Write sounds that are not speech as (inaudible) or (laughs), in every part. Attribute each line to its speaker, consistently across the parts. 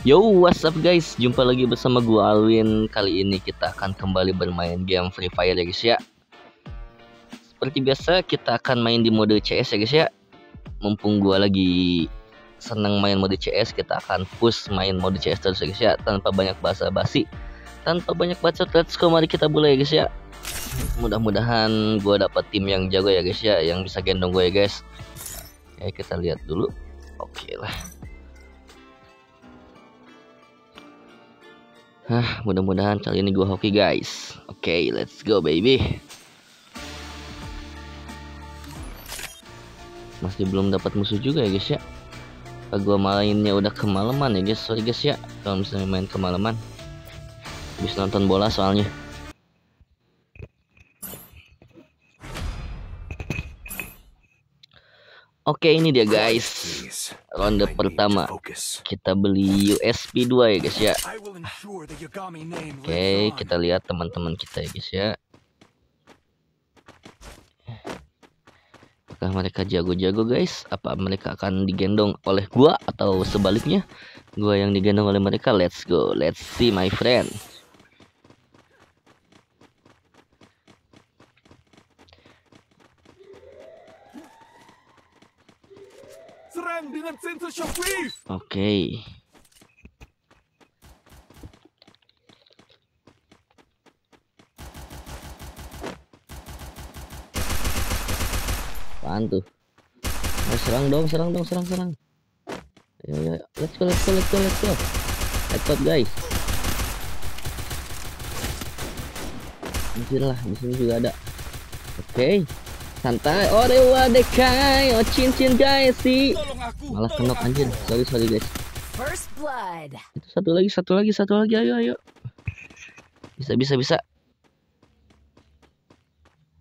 Speaker 1: Yo, what's up guys? Jumpa lagi bersama gue Alwin. Kali ini kita akan kembali bermain game Free Fire ya guys ya. Seperti biasa kita akan main di mode CS ya guys ya. Mumpung gue lagi seneng main mode CS, kita akan push main mode CS terus ya guys ya. Tanpa banyak basa-basi, tanpa banyak bacot, let's go mari kita mulai ya guys ya. Mudah-mudahan gue dapat tim yang jago ya guys ya, yang bisa gendong gue ya guys. Ya kita lihat dulu. Oke okay lah. Hah, mudah-mudahan kali ini gua hoki guys. Oke, okay, let's go baby. Masih belum dapat musuh juga ya guys ya. Kalau gua mainnya udah kemalaman ya guys. Sorry guys ya kalau misalnya main kemalaman. Habis nonton bola soalnya. Oke ini dia guys Ronde pertama Kita beli USB 2 ya guys ya Oke kita lihat teman-teman kita ya guys ya Apakah mereka jago-jago guys Apa mereka akan digendong oleh gua Atau sebaliknya Gua yang digendong oleh mereka Let's go Let's see my friend okay. bantu, tuh? serang dong, serang dong, serang, serang. Ayo, ayo, let's go, let's go, let's go, let's go. Headshot guys. Mungkin lah, di sini juga ada. Oke. Okay. Santai. dewa dekai, oh, oh cincin guys sih malah kenok anjir sorry sorry guys itu satu lagi satu lagi satu lagi ayo ayo bisa bisa bisa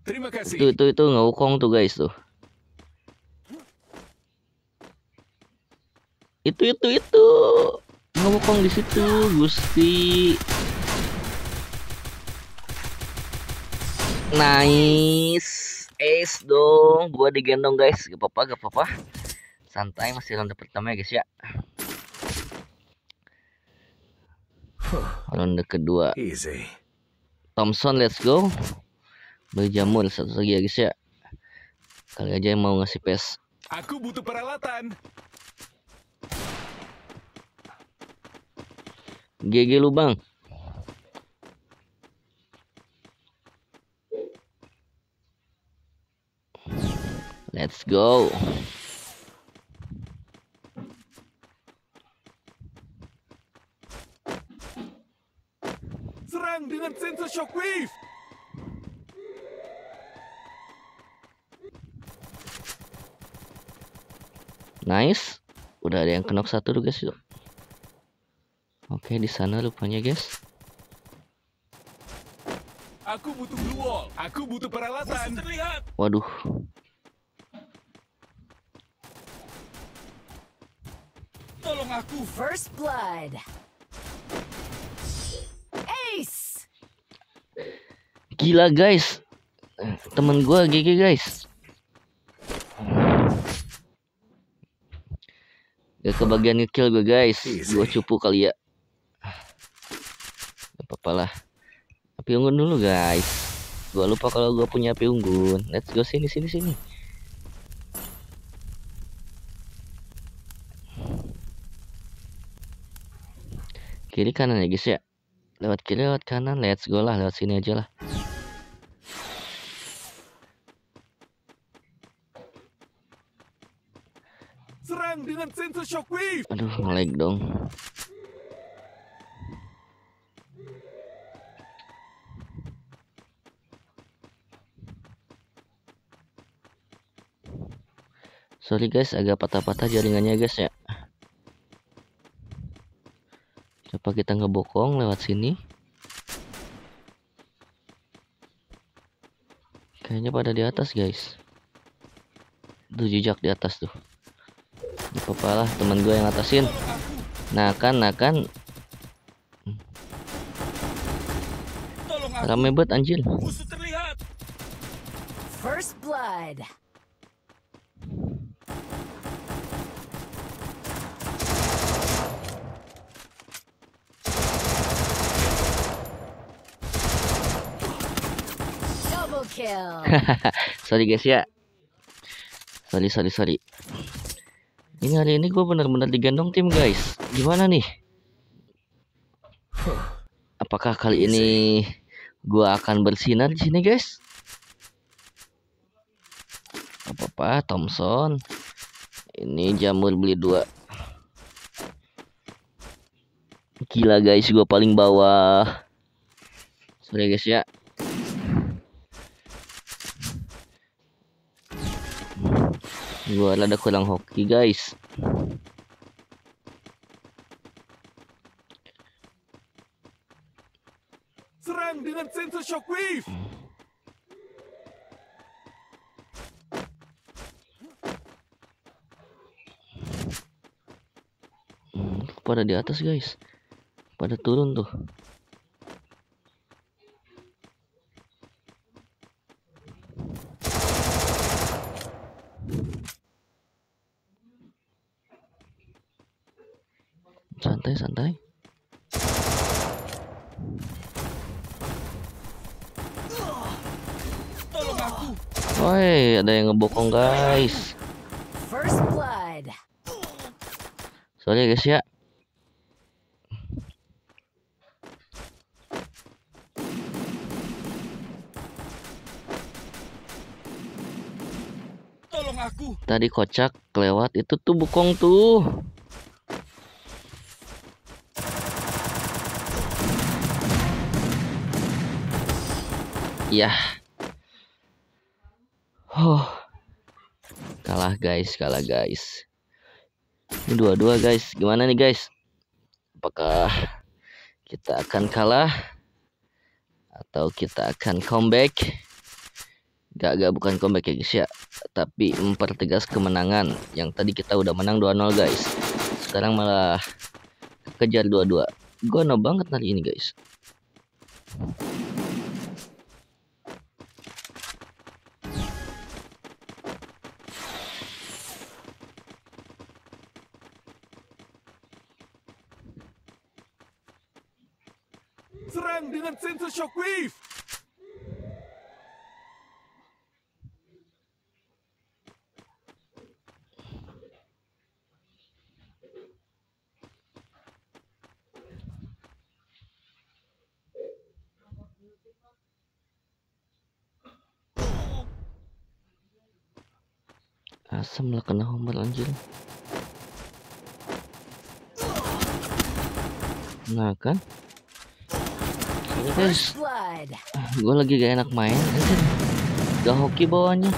Speaker 1: Terima kasih. Itu itu itu ngokong tuh guys tuh. Itu itu itu ngokong di situ Gusti. Nice. Ace dong, gua digendong guys, gak apa-apa, gak apa-apa santai masih ronde pertama ya guys ya ronde kedua Thompson let's go Berjamur satu lagi ya guys ya kali aja yang mau ngasih pes aku butuh peralatan GG lubang let's go Nice. Udah ada yang kenok satu tuh guys. itu. Oke, di sana rupanya guys. Aku butuh blue wall. Aku butuh peralatan. Terlihat. Waduh. Tolong aku. First blood. Gila guys. Temen gue GG guys. Gak kebagian ngekill gue guys. gue cupu kali ya. Gak apa-apa lah. Api unggun dulu guys. gue lupa kalau gue punya api unggun. Let's go sini sini sini. Kiri kanan ya guys ya. Lewat kiri lewat kanan. Let's go lah lewat sini aja lah. dengan sensor shockwave. Aduh, ngelag dong. Sorry guys, agak patah-patah jaringannya guys ya. Coba kita ngebokong lewat sini. Kayaknya pada di atas guys. Tuh jejak di atas tuh lupa lah teman gue yang atasin. nah kan nah kan rame banget anjir first blood (laughs) Sorry guys ya. Sorry sorry sorry. Ini hari ini gue benar-benar digendong tim guys. Gimana nih? Apakah kali iya ini gue akan bersinar di sini guys? Apa apa Thompson. Ini jamur beli dua. Gila guys, gue paling bawah. Sorry guys ya. gua ada kurang hoki guys serang dengan sensor shockwave hmm, pada di atas guys pada turun tuh santai santai Woi, ada yang ngebokong guys. Sorry guys ya. Tolong aku. Tadi kocak lewat itu tuh bukong tuh. ya oh kalah guys kalah guys ini dua-dua guys gimana nih guys apakah kita akan kalah atau kita akan comeback gak gak bukan comeback ya guys ya tapi mempertegas kemenangan yang tadi kita udah menang 2-0 guys sekarang malah kejar dua-dua no banget hari ini guys Serang dengan sensor shockwave! Asem lah kena homer anjir Nah kan? guys gue lagi gak enak main gak hoki bawahnya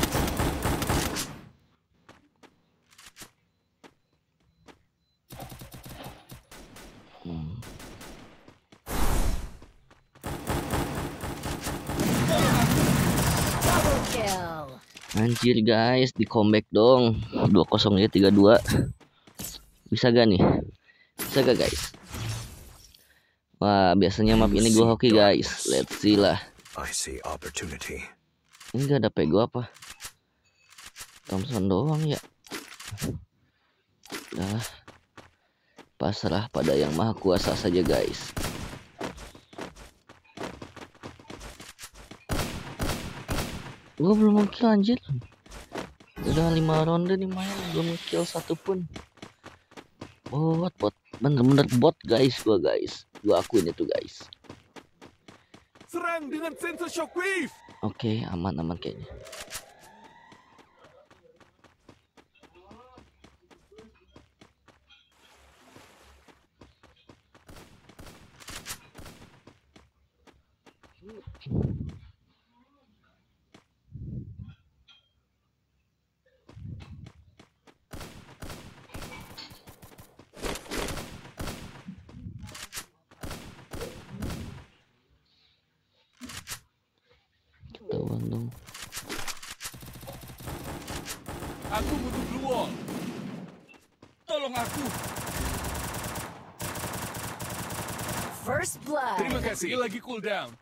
Speaker 1: Anjir guys, di comeback dong. dua kosong ya 32. Bisa gak nih? Bisa gak guys? Wah, biasanya map ini gua hoki guys. Let's see lah. I see Ini gak ada pego apa? Thompson doang ya. Nah, pasrah pada yang maha kuasa saja guys. Gua belum kill anjir. Udah 5 ronde nih main, belum kill satu pun bot bot bener-bener bot guys gua guys gua akuin itu guys serang dengan sensor shockwave oke okay, aman aman kayaknya Aku butuh blue wall. Tolong aku. First blood. Terima kasih. Ini lagi cooldown.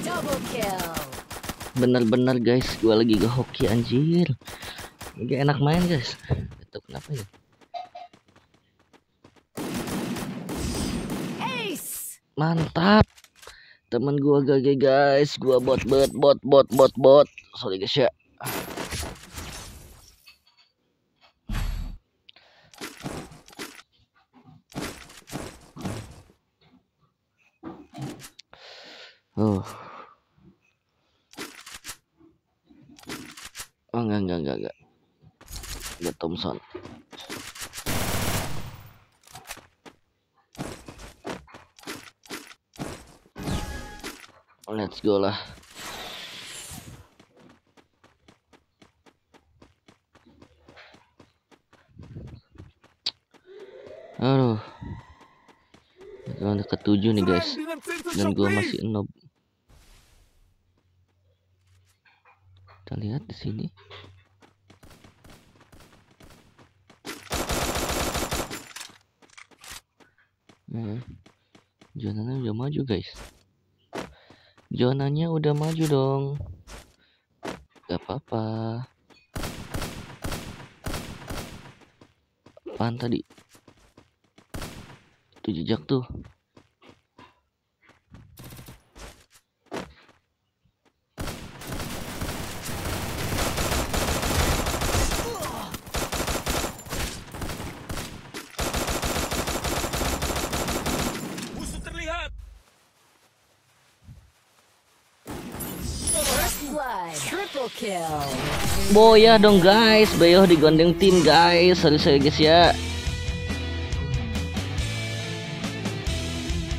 Speaker 1: Double kill. Bener-bener guys, gua lagi ke hoki anjir. Ini enak main guys. Itu kenapa ya? Ace. Mantap teman gua gage guys gua bot bot bot bot bot bot sorry guys ya Oh. Oh enggak enggak enggak enggak. Enggak Thompson. Let's go lah. Aduh. Teman ketujuh nih guys. Dan gua masih nob. Kita lihat di sini. Hmm. Jalanan udah maju guys. Zonanya udah maju dong. Gak apa-apa. Pan tadi? Itu jejak tuh. Boya ya dong guys, Bayo digondeng tim guys, sorry saya guys ya.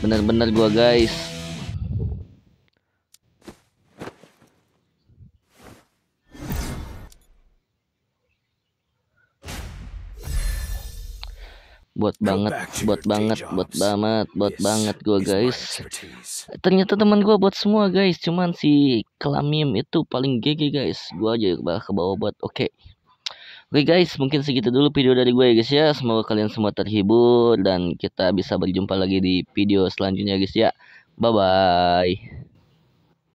Speaker 1: Bener-bener gua guys. buat banget buat banget buat banget buat banget gua guys ternyata teman gua buat semua guys cuman si kelamim itu paling GG guys gua aja ke bawah buat oke okay. Oke okay guys, mungkin segitu dulu video dari gue ya guys ya. Semoga kalian semua terhibur dan kita bisa berjumpa lagi di video selanjutnya guys ya. Bye bye.